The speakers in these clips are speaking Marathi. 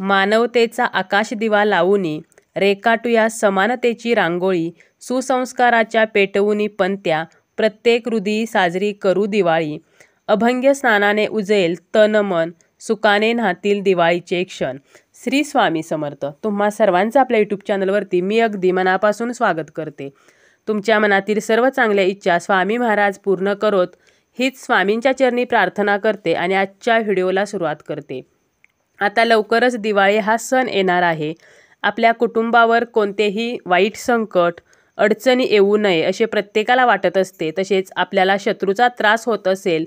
मानवतेचा आकाश दिवा लावूनी रेखाटूया समानतेची रांगोळी सुसंस्काराच्या पेटवूनी पंत्या प्रत्येक हृदी साजरी करू दिवाळी अभंग्य स्नानाने उजेल तन मन सुकाने न्हातील दिवाळीचे क्षण श्री स्वामी समर्थ तुम्हा सर्वांचं आपल्या यूट्यूब चॅनलवरती मी अगदी मनापासून स्वागत करते तुमच्या मनातील सर्व चांगल्या इच्छा स्वामी महाराज पूर्ण करोत हीच स्वामींच्या चरणी प्रार्थना करते आणि आजच्या व्हिडिओला सुरुवात करते आता लवकरच दिवाळी हा सण येणार आहे आपल्या कुटुंबावर कोणतेही वाईट संकट अडचणी येऊ नये असे प्रत्येकाला वाटत असते तसेच आपल्याला शत्रूचा त्रास होत असेल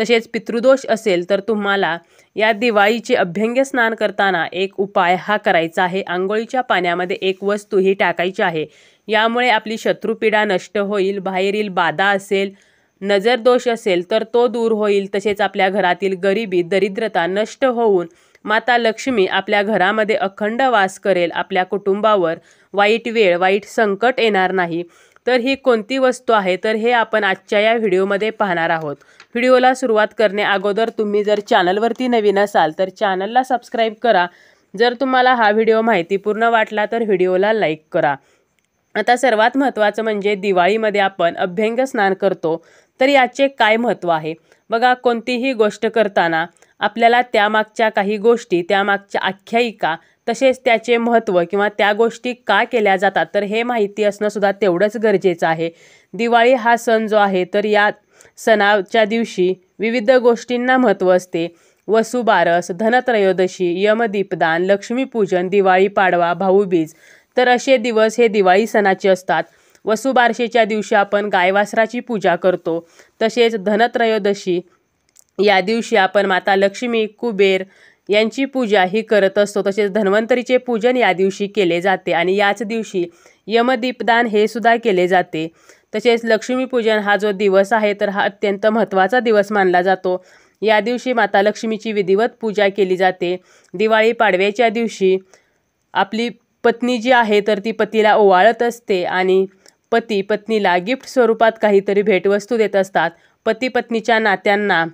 तसेच पितृदोष असेल तर तुम्हाला या दिवाळीचे अभ्यंग्य स्नान करताना एक उपाय हा करायचा आहे आंघोळीच्या पाण्यामध्ये एक वस्तू ही टाकायची आहे यामुळे आपली शत्रुपीडा नष्ट होईल बाहेरील बाधा असेल नजरदोष असेल तर तो दूर होईल तसेच आपल्या घरातील गरिबी दरिद्रता नष्ट होऊन माता लक्ष्मी आपल्या घरामध्ये अखंड वास करेल आपल्या कुटुंबावर वाईट वेळ वाईट संकट येणार नाही तर ही कोणती वस्तू आहे तर हे आपण आजच्या या व्हिडिओमध्ये पाहणार आहोत व्हिडिओला सुरुवात करणे अगोदर तुम्ही जर चॅनलवरती नवीन असाल तर चॅनलला सबस्क्राईब करा जर तुम्हाला हा व्हिडिओ माहितीपूर्ण वाटला तर व्हिडिओला लाईक करा आता सर्वात महत्त्वाचं म्हणजे दिवाळीमध्ये आपण अभ्यंग स्नान करतो तर याचे काय महत्त्व आहे बघा कोणतीही गोष्ट करताना आपल्याला त्यामागच्या काही गोष्टी त्यामागच्या आख्यायिका तसेच त्याचे महत्त्व किंवा त्या गोष्टी का केल्या जातात तर हे माहिती असणंसुद्धा तेवढंच गरजेचं आहे दिवाळी हा सण जो आहे तर या सणाच्या दिवशी विविध गोष्टींना महत्त्व असते वसुबारस धनत्रयोदशी यमदीपदान लक्ष्मीपूजन दिवाळी पाडवा भाऊबीज तर असे दिवस हे दिवाळी सणाचे असतात वसुबारशेच्या दिवशी आपण गायवासराची पूजा करतो तसेच धनत्रयोदशी या दिवशी आपण माता लक्ष्मी कुबेर यांची पूजा ही करत असतो तसेच धन्वंतरीचे पूजन या दिवशी केले जाते आणि याच दिवशी यमदीपदान हे सुद्धा केले जाते तसेच लक्ष्मीपूजन हा जो दिवस आहे तर हा अत्यंत महत्त्वाचा दिवस मानला जातो या दिवशी माता लक्ष्मीची विधिवत पूजा केली जाते दिवाळी पाडव्याच्या दिवशी आपली पत्नी जी आहे तर ती पतीला ओवाळत असते आणि पती पत्नीला गिफ्ट स्वरूपात काहीतरी भेटवस्तू देत असतात पती पत्नीच्या नात्यांना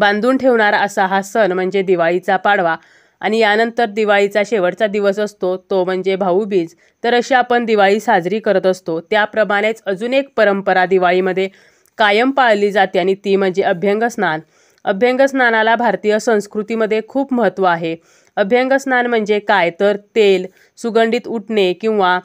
बांधून ठेवणारा असा हा सण म्हणजे दिवाळीचा पाडवा आणि यानंतर दिवाळीचा शेवटचा दिवस असतो तो म्हणजे भाऊबीज तर अशी आपण दिवाळी साजरी करत असतो त्याप्रमाणेच अजून एक परंपरा दिवाळीमध्ये कायम पाळली जाते आणि ती म्हणजे अभ्यंगस्नान अभ्यंगस्नानाला भारतीय संस्कृतीमध्ये खूप महत्त्व आहे अभ्यंगस्नान म्हणजे काय तर तेल सुगंधित उठणे किंवा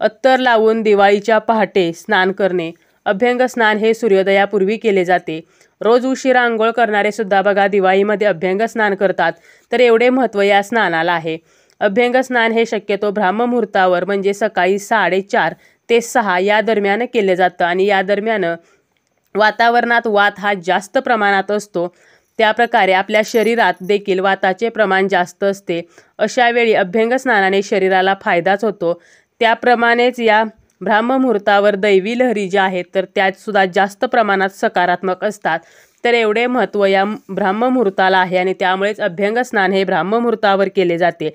अत्तर लावून दिवाळीच्या पहाटे स्नान करणे अभ्यंग स्नान हे सूर्योदयापूर्वी केले जाते रोज उशिरा आंघोळ सुद्धा बघा दिवाळीमध्ये अभ्यंग स्नान करतात तर एवढे महत्व या स्नानाला आहे अभ्यंग स्नान हे शक्यतो ब्राह्ममुहूर्तावर म्हणजे सकाळी साडेचार ते सहा या दरम्यान केले जातं आणि या दरम्यान वातावरणात वात हा जास्त प्रमाणात असतो त्याप्रकारे आपल्या शरीरात देखील वाताचे प्रमाण जास्त असते अशावेळी अभ्यंग स्नानाने शरीराला फायदाच होतो त्याप्रमाणेच या ब्राह्ममुहूर्तावर दैवी लहरी ज्या आहेत तर त्यातसुद्धा जास्त प्रमाणात सकारात्मक असतात तर एवढे महत्त्व या ब्राह्ममुहूर्ताला आहे आणि त्यामुळेच अभ्यंगस्नान हे ब्राह्ममुहूर्तावर केले जाते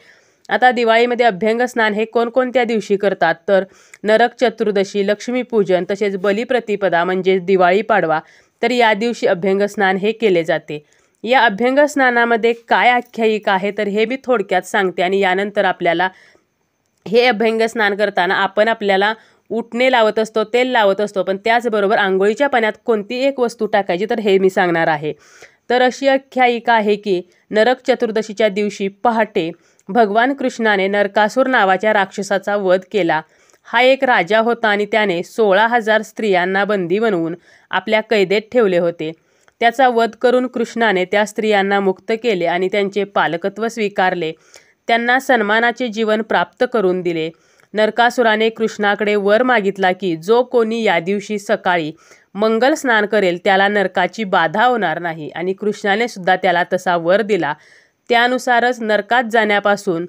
आता दिवाळीमध्ये अभ्यंगस्नान हे कोणकोणत्या दिवशी करतात तर नरक चतुर्दशी लक्ष्मीपूजन तसेच बलिप्रतिपदा म्हणजेच दिवाळी पाडवा तर या दिवशी अभ्यंगस्नान हे केले जाते या अभ्यंगस्नानामध्ये काय आख्यायिका आहे तर हे मी थोडक्यात सांगते आणि यानंतर आपल्याला हे अभ्यंग स्नान करताना आपण आपल्याला उठणे लावत असतो तेल लावत असतो पण त्याचबरोबर आंघोळीच्या पाण्यात कोणती एक वस्तू टाकायची तर हे मी सांगणार आहे तर अशी आख्यायिका आहे की नरक चतुर्दशीच्या दिवशी पहाटे भगवान कृष्णाने नरकासूर नावाच्या राक्षसाचा वध केला हा एक राजा होता आणि त्याने सोळा हजार स्त्रियांना बंदी बनवून आपल्या कैदेत ठेवले होते त्याचा वध करून कृष्णाने त्या स्त्रियांना मुक्त केले आणि त्यांचे पालकत्व स्वीकारले त्यांना सन्मानाचे जीवन प्राप्त करून दिले नरकासुराने कृष्णाकडे वर मागितला की जो कोणी या दिवशी सकाळी मंगल स्नान करेल त्याला नरकाची बाधा होणार नाही आणि कृष्णाने सुद्धा त्याला तसा वर दिला त्यानुसारच नरकात जाण्यापासून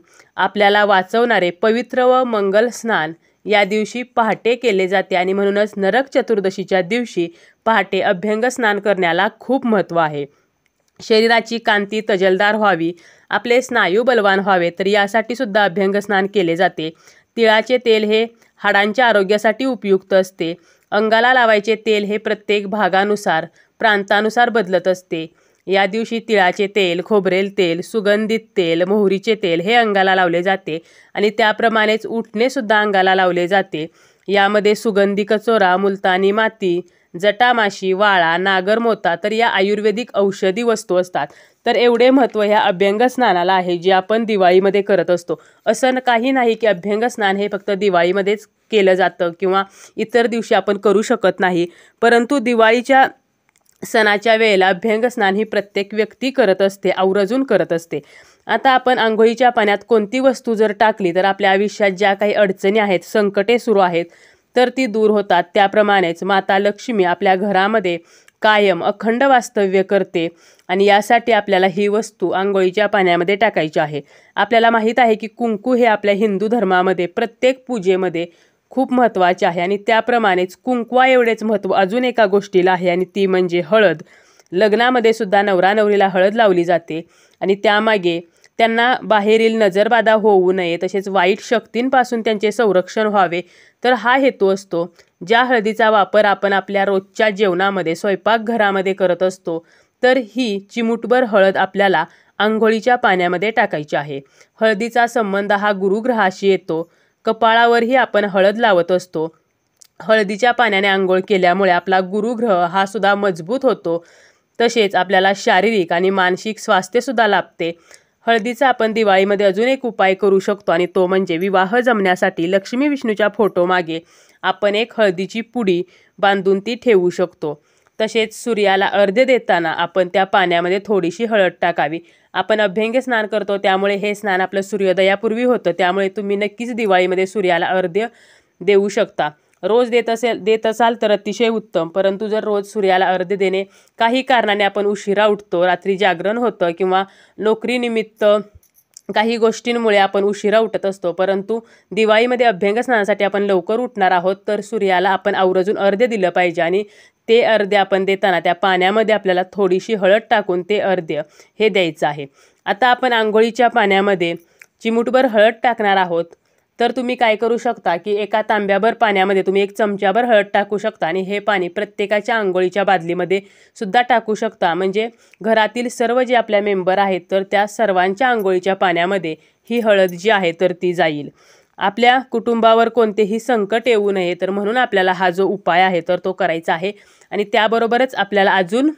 आपल्याला वाचवणारे पवित्र व मंगल स्नान या दिवशी पहाटे केले जाते आणि म्हणूनच नरक चतुर्दशीच्या दिवशी पहाटे अभ्यंग स्नान करण्याला खूप महत्त्व आहे शरीराची कांती तजलदार व्हावी आपले स्नायू बलवान व्हावे तर यासाठी सुद्धा स्नान केले जाते तिळाचे तेल हे हाडांच्या आरोग्यासाठी उपयुक्त असते अंगाला लावायचे तेल हे प्रत्येक भागानुसार प्रांतानुसार बदलत असते या दिवशी तिळाचे तेल खोबरेल तेल सुगंधित तेल मोहरीचे तेल हे अंगाला लावले जाते आणि त्याप्रमाणेच उठणेसुद्धा अंगाला लावले जाते यामध्ये सुगंधी कचोरा मुलतानी माती जटामाशी वाळा नागरमोता तर या आयुर्वेदिक औषधी वस्तू असतात तर एवढे महत्त्व ह्या स्नानाला आहे जे आपण दिवाळीमध्ये करत असतो असं काही नाही की अभ्यंग स्नान हे फक्त दिवाळीमध्येच केलं जातं किंवा इतर दिवशी आपण करू शकत नाही परंतु दिवाळीच्या सणाच्या वेळेला अभ्यंग स्नान ही प्रत्येक व्यक्ती करत असते आवर्जून करत असते आता आपण आंघोळीच्या पाण्यात कोणती वस्तू जर टाकली तर आपल्या आयुष्यात ज्या काही अडचणी आहेत संकटे सुरू आहेत तर ती दूर होतात त्याप्रमाणेच माता लक्ष्मी आपल्या घरामध्ये कायम अखंड वास्तव्य करते आणि यासाठी आपल्याला ही वस्तू आंघोळीच्या पाण्यामध्ये टाकायची आहे आपल्याला माहीत आहे की कुंकू हे आपल्या हिंदू धर्मामध्ये प्रत्येक पूजेमध्ये खूप महत्त्वाचे आहे आणि त्याप्रमाणेच कुंकवा एवढेच महत्त्व अजून एका गोष्टीला आहे आणि ती म्हणजे हळद लग्नामध्ये सुद्धा नवरा नवरीला हळद लावली जाते आणि त्यामागे त्यांना बाहेरील नजरबाधा होऊ नये तसेच वाईट शक्तींपासून त्यांचे संरक्षण व्हावे तर हा हेतू असतो ज्या हळदीचा वापर आपण आपल्या रोजच्या जेवणामध्ये स्वयंपाकघरामध्ये करत असतो तर ही चिमुटभर हळद आपल्याला आंघोळीच्या पाण्यामध्ये टाकायची आहे हळदीचा संबंध हा गुरुग्रहाशी येतो कपाळावरही आपण हळद लावत असतो हळदीच्या पाण्याने आंघोळ केल्यामुळे आपला गुरुग्रह हा सुद्धा मजबूत होतो तसेच आपल्याला शारीरिक आणि मानसिक स्वास्थ्यसुद्धा लाभते हळदीचा आपण दिवाळीमध्ये अजून एक उपाय करू शकतो आणि तो म्हणजे विवाह जमण्यासाठी लक्ष्मी विष्णूच्या फोटोमागे आपण एक हळदीची पुडी बांधून ती ठेवू शकतो तसेच सूर्याला अर्धे देताना आपण त्या पाण्यामध्ये थोडीशी हळद टाकावी आपण अभ्यंगे स्नान करतो त्यामुळे हे स्नान आपलं सूर्योदयापूर्वी होतं त्यामुळे तुम्ही नक्कीच दिवाळीमध्ये सूर्याला अर्ध्य देऊ शकता रोज देत असेल देत असाल तर अतिशय उत्तम परंतु जर रोज सूर्याला अर्ध देणे काही कारणाने आपण उशिरा उठतो रात्री जागरण होतं किंवा नोकरीनिमित्त काही गोष्टींमुळे आपण उशिरा उठत असतो परंतु दिवाळीमध्ये अभ्यंग स्नानासाठी आपण लवकर उठणार आहोत तर सूर्याला आपण आवरजून अर्धे दिलं पाहिजे आणि ते अर्धे आपण देताना त्या पाण्यामध्ये आपल्याला थोडीशी हळद टाकून ते अर्ध्य हे द्यायचं आहे आता आपण आंघोळीच्या पाण्यामध्ये चिमूटभर हळद टाकणार आहोत तर तुम्ही काय करू शकता की एका तांब्याभर पाण्यामध्ये तुम्ही एक चमच्याभर हळद टाकू शकता आणि हे पाणी प्रत्येकाच्या आंघोळीच्या बादलीमध्ये सुद्धा टाकू शकता म्हणजे घरातील सर्व जे आपल्या मेंबर आहेत तर त्या सर्वांच्या आंघोळीच्या पाण्यामध्ये ही हळद जी आहे तर ती जाईल आपल्या कुटुंबावर कोणतेही संकट येऊ नये तर म्हणून आपल्याला हा जो उपाय आहे तर तो करायचा आहे आणि त्याबरोबरच आपल्याला अजून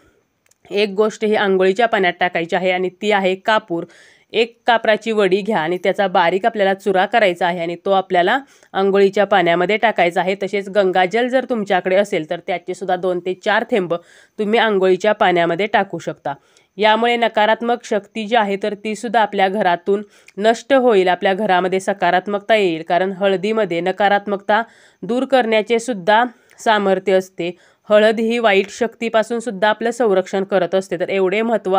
एक गोष्ट ही आंघोळीच्या पाण्यात टाकायची आहे आणि ती आहे कापूर एक कापराची वडी घ्या आणि त्याचा बारीक आपल्याला चुरा करायचा आहे आणि तो आपल्याला आंघोळीच्या पाण्यामध्ये टाकायचा आहे तसेच गंगाजल जर तुमच्याकडे असेल तर त्याचेसुद्धा दोन ते चार थेंब तुम्ही आंघोळीच्या पाण्यामध्ये टाकू शकता यामुळे नकारात्मक शक्ती जी आहे तर तीसुद्धा आपल्या घरातून नष्ट होईल आपल्या घरामध्ये सकारात्मकता येईल कारण हळदीमध्ये नकारात्मकता दूर करण्याचे सुद्धा सामर्थ्य असते हळद ही वाईट शक्तीपासून सुद्धा आपलं संरक्षण करत असते तर एवढे महत्त्व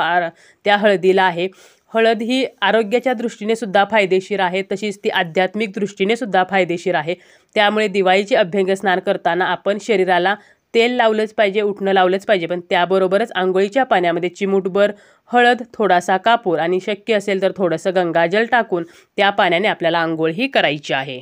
त्या हळदीला आहे हळद ही आरोग्याच्या दृष्टीने सुद्धा फायदेशीर आहे तशीच ती आध्यात्मिक दृष्टीने सुद्धा फायदेशीर आहे त्यामुळे दिवाळीचे अभ्यंग स्नान करताना आपण शरीराला तेल लावलंच पाहिजे उठणं लावलंच पाहिजे पण त्याबरोबरच आंघोळीच्या पाण्यामध्ये चिमूटभर हळद थोडासा कापूर आणि शक्य असेल तर थोडंसं गंगाजल टाकून त्या पाण्याने आपल्याला आंघोळ ही करायची आहे